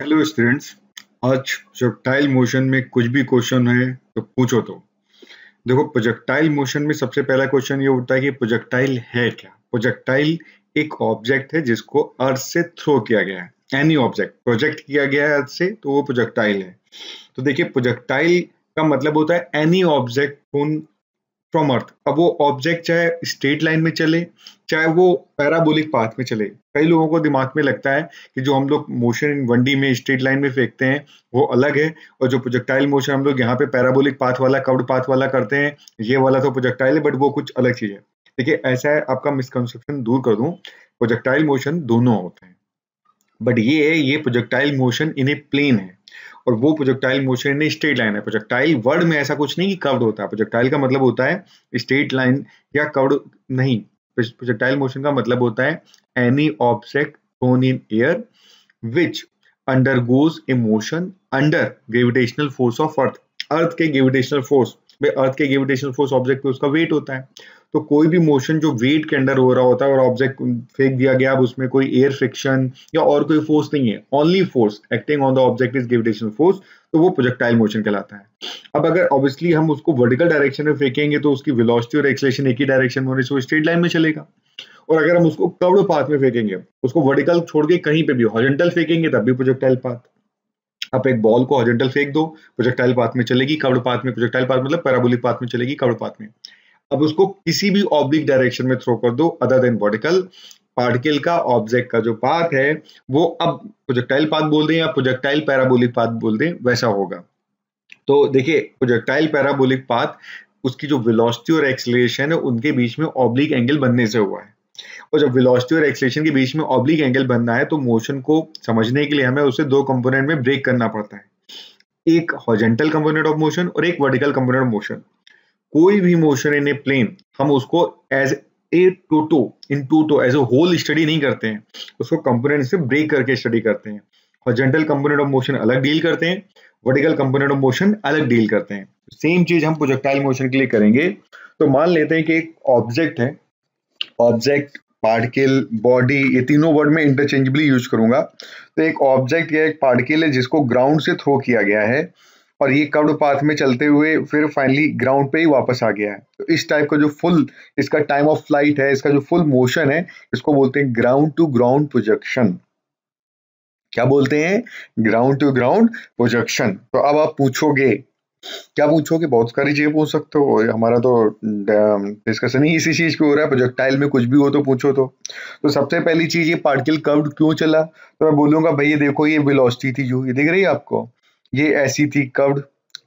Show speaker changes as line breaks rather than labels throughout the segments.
hello students आज projectile motion में कुछ भी क्वेश्चन है तो पूछो तो देखो प्रोजेक्टाइल मोशन में सबसे पहला क्वेश्चन ये होता है कि प्रोजेक्टाइल है क्या प्रोजेक्टाइल एक ऑब्जेक्ट है जिसको अर्थ से थ्रो किया गया है एनी ऑब्जेक्ट प्रोजेक्ट किया गया है अर्थ से तो वो प्रोजेक्टाइल है तो देखिए प्रोजेक्टाइल का मतलब होता है एनी ऑब्जेक्ट उन फ्रॉम अर्थ अब वो ऑब्जेक्ट चाहे स्ट्रेट लाइन में चले चाहे वो पैराबोलिक पाथ में चले कई लोगों को दिमाग में लगता है कि जो हम लोग मोशन इन वनडी में स्ट्रेट लाइन में फेंकते हैं वो अलग है और जो प्रोजेक्टाइल मोशन हम लोग यहाँ पे पैराबोलिक पाथ वाला कर्ड पाथ वाला करते हैं ये वाला तो प्रोजेक्टाइल है बट वो कुछ अलग चीज़ है देखिए ऐसा है आपका मिसकनसेप्शन दूर कर दू प्रोजेक्टाइल मोशन दोनों होते हैं बट ये है ये projectile motion in a plane है और वो प्रोजेक्टाइल मोशन ने स्ट्रेट लाइन है प्रोजेक्टाइल वर्ड में ऐसा कुछ नहीं कि कवर्ड होता है प्रोजेक्टाइल का मतलब होता है स्ट्रेट लाइन या कवर्ड नहीं प्रोजेक्टाइल मोशन का मतलब होता है any object thrown in air which undergoes a motion under gravitational force of earth earth के ग्रेविटेशनल फोर्स अर्थ के ग्रेविटेशनल फोर्स ऑब्जेक्ट पे उसका वेट होता है तो कोई भी मोशन जो वेट के अंडर हो रहा होता है और ऑब्जेक्ट फेंक दिया गया अब उसमें कोई एयर फ्रिक्शन या और कोई फोर्स नहीं है only force acting on the object is gravitation force तो वो प्रोजेक्टाइल मोशन कहलाता है अब अगर ऑब्वियसली हम उसको वर्टिकल डायरेक्शन में फेंकेंगे तो उसकी विलोसिटी और एक्सलेशन एक ही डायरेक्शन में वो स्ट्रेट लाइन में चलेगा और अगर हम उसको कवर्ड पाथ में फेंकेंगे उसको वर्टिकल छोड़ के कहीं पे भी हॉजेंटल फेंकेंगे तब भी प्रोजेक्टाइल पाथ आप एक बॉल को हॉजेंटल फेंक दो प्रोजेक्टाइल पाथ में चलेगी कर्व्ड पाथ में प्रोजेक्टाइल पाथ मतलब पैराबोलिक पाथ में चलेगी कर्व्ड पाथ में अब उसको किसी भी ऑब्लिक डायरेक्शन में थ्रो कर दो अदर देन वर्टिकल पार्टिकल का ऑब्जेक्ट का जो पाथ है वो अब प्रोजेक्टाइल पाथ बोल दें या प्रोजेक्टाइल पैराबोलिक पाथ बोल दें वैसा होगा तो देखिए प्रोजेक्टाइल पैराबोलिक पाथ उसकी जो वेलोसिटी और एक्सलेशन है उनके बीच में ऑब्लिक एंगल बनने से हुआ है और जब वेलोसिटी और एक्सलेशन के बीच में ऑब्लिक एंगल बनना है तो मोशन को समझने के लिए हमें उसे दो कंपोनेंट में ब्रेक करना पड़ता है एक हॉर्जेंटल कंपोनेंट ऑफ मोशन और एक वर्टिकल कंपोनेंट ऑफ मोशन कोई भी मोशन इन ए प्लेन हम उसको as a two two in two two as a whole study नहीं करते हैं उसको कंपोनेंट से ब्रेक करके स्टडी करते हैं हॉर्जेंटल कंपोनेंट ऑफ मोशन अलग डील करते हैं वर्टिकल कंपोनेंट ऑफ मोशन अलग डील करते हैं सेम चीज हम प्रोजेक्टाइल मोशन के लिए करेंगे तो मान लेते हैं कि एक ऑब्जेक्ट है ऑब्जेक्ट पार्टिकल बॉडी ये तीनों वर्ड में इंटरचेंजेबली यूज करूंगा तो एक ऑब्जेक्ट या एक पार्टिकल है जिसको ग्राउंड से थ्रो किया गया है और ये कर्व पाथ में चलते हुए फिर फाइनली ग्राउंड पे ही वापस आ गया है तो इस टाइप का जो फुल इसका टाइम ऑफ फ्लाइट है इसका जो फुल मोशन है इसको बोलते हैं ग्राउंड टू ग्राउंड प्रोजेक्शन क्या बोलते हैं ग्राउंड टू ग्राउंड प्रोजेक्शन तो अब आप पूछोगे क्या पूछोगे बहुत सारी चीजें पूछ सकते हो हमारा तो डिस्कशन ही इसी चीज पे हो रहा है प्रोजेक्टाइल में कुछ भी हो तो पूछो तो तो सबसे पहली चीज ये पार्टिकल कर्व क्यों चला तो मैं बोलूंगा भाई ये देखो ये वेलोसिटी थी जो ये दिख रही है आपको ये ऐसी थी कवड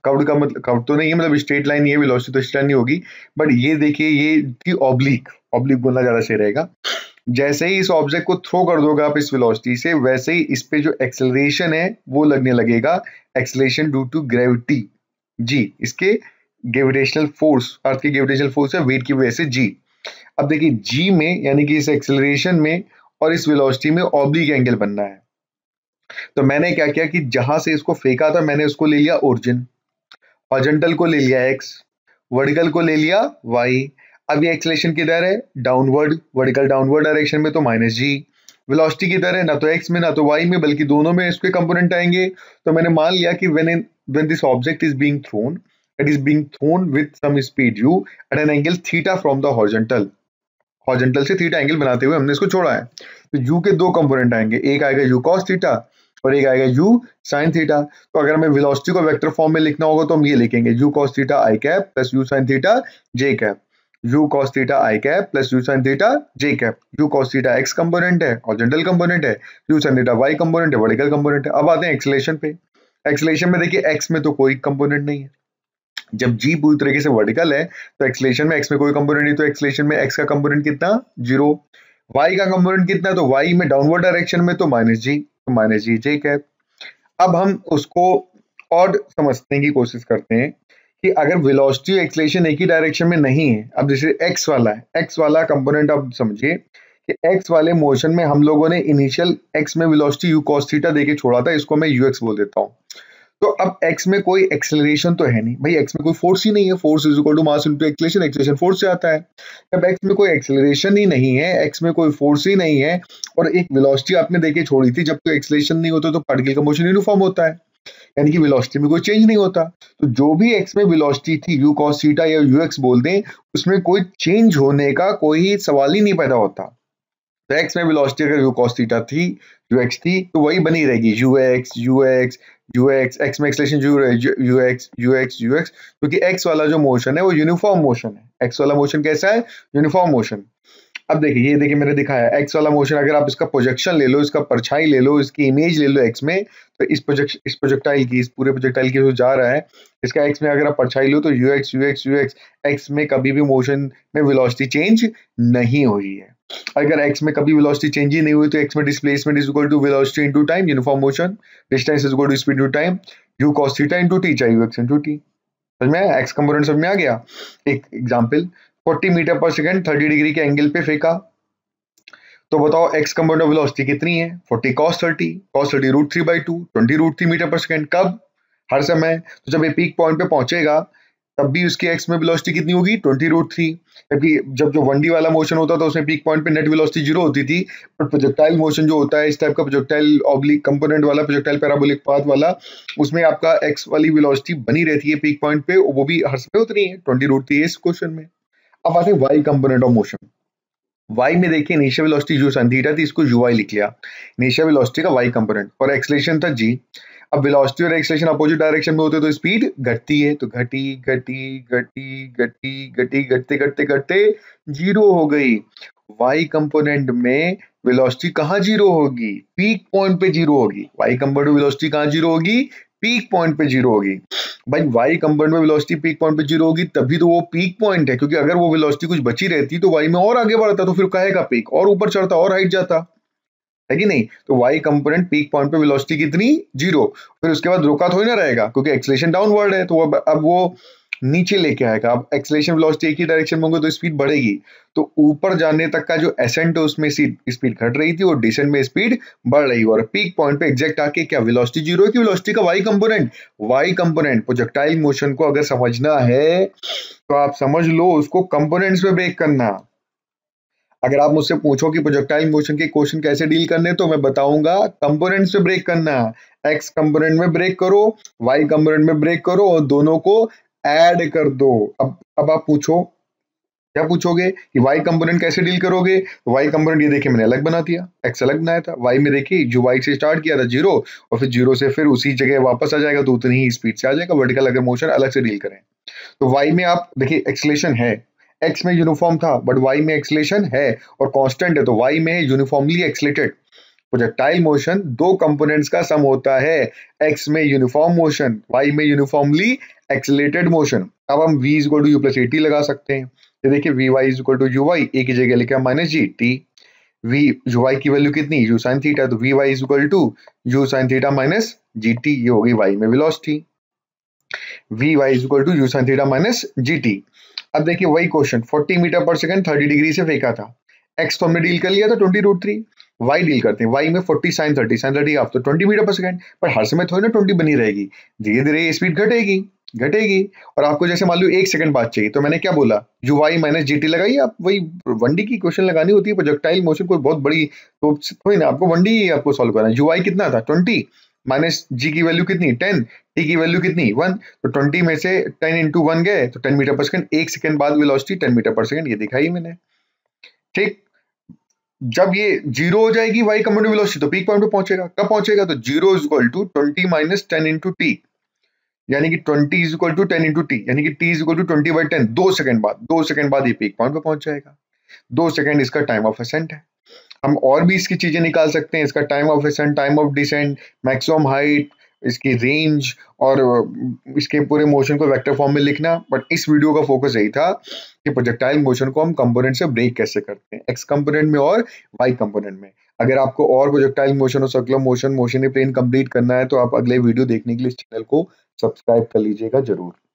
कर्व्ड का मतलब कर्व तो नहीं है मतलब स्ट्रेट लाइन ये वेलोसिटी तो स्ट्रेट नहीं होगी बट ये देखिए ये थी ऑब्लिक ऑब्लिक बोलना ज़्यादा सही रहेगा जैसे ही इस ऑब्जेक्ट को थ्रो कर दोगे आप इस वेलोसिटी से वैसे ही इस पे जो एक्सेलरेशन है वो लगने लगेगा acceleration due to gravity g इसके ग्रेविटेशनल फोर्स अर्थ के ग्रेविटेशनल फोर्स है वेट की वजह से जी अब देखिए जी में यानी कि इस एक्सेलरेशन में और इस वेलोसिटी में ऑब्लिक एंगल बनना है तो मैंने क्या किया कि जहां से इसको फेंका था मैंने उसको ले लिया ओरिजिन हॉजेंटल को ले लिया एक्स वर्टिकल को ले लिया वाई अब ये एक्सलेशन किधर है डाउनवर्ड वर्टिकल डाउनवर्ड डायरेक्शन में तो माइनस जी वेलोसिटी की है ना तो एक्स में ना तो वाई में बल्कि दोनों में इसके कंपोनेंट आएंगे तो मैंने मान लिया कि when in when this object is being thrown it is being thrown with some speed u at an angle theta from the horizontal horizontal से थीटा एंगल बनाते हुए हमने इसको छोड़ा है तो यू के दो कंपोनेंट आएंगे एक आएगा यू कॉस थीटा और एक आएगा यू साइन थीटा तो अगर हमें विलोसिटी को वेक्टर फॉर्म में लिखना होगा तो हम ये लिखेंगे u cos theta i cap plus u sine theta j cap u cos theta i cap plus u sin theta j cap u cos theta x component है और जनरल कंपोनेंट है u sin theta y component है vertical component है अब आते हैं acceleration पे acceleration में देखिए x में तो कोई कंपोनेंट नहीं है जब जी पूरी तरीके से वर्टिकल है तो एक्सलेशन में x में कोई कंपोनेंट नहीं तो एक्सलेशन में x का कंपोनेंट कितना जीरो y का कंपोनेंट कितना तो y में डाउनवर्ड डायरेक्शन में तो minus g minus g j cap अब हम उसको और समझने की कोशिश करते हैं कि अगर वेलोसिटी एक्सलेशन एक ही डायरेक्शन में नहीं है अब जैसे एक्स वाला है एक्स वाला कंपोनेंट आप समझिए कि एक्स वाले मोशन में हम लोगों ने इनिशियल एक्स में वेलोसिटी यू कॉस थीटा देके छोड़ा था इसको मैं यू एक्स बोल देता हूँ तो अब x में कोई एक्सेलरेशन तो है नहीं भाई x में कोई फोर्स ही नहीं है force is equal to mass into acceleration acceleration force से आता है जब x में कोई एक्सेलरेशन ही नहीं है x में कोई फोर्स ही नहीं है और एक वेलोसिटी आपने देखे छोड़ी थी जब कोई तो एक्सेलरेशन नहीं होता तो पार्टिकल का मोशन यूनिफॉर्म होता है यानी कि वेलोसिटी में कोई चेंज नहीं होता तो जो भी एक्स में वेलोसिटी थी यू कॉस थीटा या यू एक्स बोल दें उसमें कोई चेंज होने का कोई सवाल ही नहीं पैदा होता तो एक्स में वेलोसिटी अगर यू कॉस थीटा थी यू एक्स थी तो वही बनी रहेगी u x u x ux x में एक्सलेशन ux ux ux क्योंकि x वाला जो मोशन है वो यूनिफॉर्म मोशन है एक्स वाला मोशन कैसा है यूनिफॉर्म मोशन अब देखिए ये देखिए मैंने दिखाया एक्स वाला मोशन अगर आप इसका प्रोजेक्शन ले लो इसका परछाई ले लो इसकी इमेज ले लो एक्स में तो इस प्रोजेक्ट इस प्रोजेक्टाइल की इस पूरे प्रोजेक्टाइल की जो जा रहा है इसका एक्स में अगर आप परछाई लो तो u x u x x में कभी भी मोशन में विलोसिटी चेंज नहीं हुई है अगर एक्स में कभी वेलोसिटी चेंज ही नहीं हुई तो एक्स में displacement is equal to velocity into time uniform motion distance is equal to speed into time u cos theta into t चाहिए x इनटू t समझ में x कंपोनेंट समझ में आ गया एक example 40 metre per second 30 degree के angle पे फेंका तो बताओ x कंपोनेंट ऑफ वेलोसिटी कितनी है 40 cos 30 cos 30 root three by two twenty root three metre per second कब हर समय तो जब ये पीक पॉइंट पे पहुंचेगा तब भी उसकी एक्स में वेलोसिटी कितनी होगी ट्वेंटी रूट थ्री जबकि जब जो वनडी वाला मोशन होता था उसमें पीक पॉइंट पे नेट वेलोसिटी जीरो होती थी पर प्रोजेक्टाइल मोशन जो होता है इस टाइप का प्रोजेक्टाइल ऑब्लिक कंपोनेंट वाला प्रोजेक्टाइल पैराबोलिक पाथ वाला उसमें आपका एक्स वाली वेलोसिटी बनी रहती है पीक पॉइंट पे वो भी हर समय उतनी है ट्वेंटी रूट थ्री इस क्वेश्चन में अब आते हैं y component of motion y में देखिए नेशा वेलोसिटी जो सन थीटा थी इसको यू लिख लिया नेशा वेलोसिटी का वाई कंपोनेंट और एक्सलेशन था जी अब वेलोसिटी और एक्सलेशन अपोजिट डायरेक्शन में होते तो स्पीड घटती है तो घटी घटी घटी घटी घटी घटते घटते घटते जीरो हो गई वाई कंपोनेंट में वेलोसिटी कहाँ जीरो होगी पीक पॉइंट पे जीरो होगी वाई कंपोनेंट वेलोसिटी कहाँ जीरो होगी पीक पॉइंट पे जीरो होगी भाई वाई कंपोनेंट में वेलोसिटी पीक पॉइंट पे जीरो होगी तभी तो वो पीक पॉइंट है क्योंकि अगर वो वेलोसिटी कुछ बची रहती तो वाई में और आगे बढ़ता तो फिर कहेगा पीक और ऊपर चढ़ता और हाइट जाता है कि नहीं तो वाई कंपोनेंट पीक पॉइंट पे वेलोसिटी कितनी जीरो फिर उसके बाद रोका थोड़ी ना रहेगा क्योंकि एक्सलेशन डाउनवर्ड है तो अब अब वो नीचे लेके आएगा अब एक्सलेशन वेलोसिटी एक ही डायरेक्शन में होंगे तो स्पीड बढ़ेगी तो ऊपर जाने तक का जो एसेंट है उसमें स्पीड घट रही थी और डिसेंट में स्पीड बढ़ रही और पीक पॉइंट पे एग्जैक्ट आके क्या वेलोसिटी जीरो की वेलोसिटी का y component y component projectile motion को अगर समझना है तो आप समझ लो उसको कंपोनेंट्स में ब्रेक करना अगर आप मुझसे पूछो कि प्रोजेक्टाइल मोशन के क्वेश्चन कैसे डील करने तो मैं बताऊंगा कंपोनेंट्स में ब्रेक करना एक्स कंपोनेंट में ब्रेक करो वाई कंपोनेंट में ब्रेक करो और दोनों को ऐड कर दो अब अब आप पूछो क्या पूछोगे कि वाई कंपोनेंट कैसे डील करोगे वाई कंपोनेंट ये देखिए मैंने अलग बना दिया एक्स अलग बनाया था वाई में देखिए जो वाई से स्टार्ट किया था जीरो और फिर जीरो से फिर उसी जगह वापस आ जाएगा तो उतनी ही स्पीड से आ जाएगा वर्टिकल अगर मोशन अलग से डील करें तो वाई में आप देखिए एक्सलेशन है एक्स में यूनिफॉर्म था बट वाई में एक्सलेशन है और कॉन्स्टेंट है तो वाई में यूनिफॉर्मली एक्सलेटेड प्रोजेक्टाइल मोशन दो कंपोनेंट्स का सम होता है एक्स में यूनिफॉर्म मोशन वाई में यूनिफॉर्मली एक्सलेटेड मोशन अब हम v equal to u plus a t लगा सकते हैं ये देखिए v y equal to u y एक जगह लिखे minus g t v u y की वैल्यू कितनी यू साइन थीटा तो v y equal to u sine theta minus g t ये होगी वाई में velocity v y equal to u sine theta minus g t अब देखिए वही question 40 metre per second 30 degree से फेंका था एक्स तो हमने डील कर लिया था twenty root three y deal करते हैं वाई में 40 साइन 30 साइन 30 हाफ तो 20 मीटर पर सेकंड पर हर समय थोड़ी ना ट्वेंटी बनी रहेगी धीरे धीरे ये स्पीड घटेगी घटेगी और आपको जैसे मान लो एक सेकंड बाद चाहिए तो मैंने क्या बोला u y minus g t लगाई आप वही वनडी की क्वेश्चन लगानी होती है प्रोजेक्टाइल मोशन कोई बहुत बड़ी तो थोड़ी ना आपको वनडी आपको सॉल्व करना है यू वाई कितना था ट्वेंटी माइनस जी की वैल्यू कितनी टेन टी की वैल्यू कितनी वन तो ट्वेंटी में से टेन इंटू वन गए तो टेन मीटर पर सेकेंड एक सेकेंड बाद velocity ten metre per second ये दिखाई मैंने ठीक जब ये जीरो हो जाएगी वाई कमेंट वेलोसिटी तो पीक पॉइंट पे पहुंचेगा कब पहुंचेगा तो zero is equal to twenty minus ten into T यानी कि twenty is equal to ten into T यानी कि t is equal to twenty by ten दो सेकंड बाद दो सेकंड बाद ये पीक पॉइंट पे पहुंच जाएगा दो सेकंड इसका टाइम ऑफ असेंट है हम और भी इसकी चीज़ें निकाल सकते हैं इसका time of ascent time of descent maximum height इसकी रेंज और इसके पूरे मोशन को वेक्टर फॉर्म में लिखना बट इस वीडियो का फोकस यही था कि प्रोजेक्टाइल मोशन को हम कंपोनेंट से ब्रेक कैसे करते हैं एक्स कंपोनेंट में और वाई कंपोनेंट में अगर आपको और प्रोजेक्टाइल मोशन और circular motion motion plane complete करना है तो आप अगले वीडियो देखने के लिए इस चैनल को सब्सक्राइब कर लीजिएगा जरूर